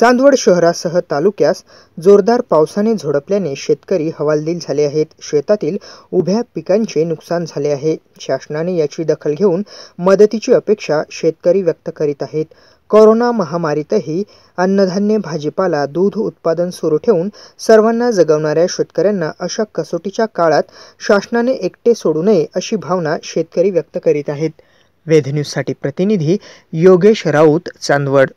चांदवड शहरासह तालुक्यास जोरदार पावसाने झोडपल्याने शेतकरी हवालदिल झाले आहेत शेतातील उभ्या पिकांचे नुकसान झाले आहे शासनाने याची दखल घेऊन मदतीची अपेक्षा शेतकरी व्यक्त करीत आहेत कोरोना महामारीतही अन्नधान्य भाजीपाला दूध उत्पादन सुरू ठेवून सर्वांना जगवणाऱ्या शेतकऱ्यांना अशा कसोटीच्या काळात शासनाने एकटे सोडू नये अशी भावना शेतकरी व्यक्त करीत आहेत वेधन्यूजसाठी प्रतिनिधी योगेश राऊत चांदवड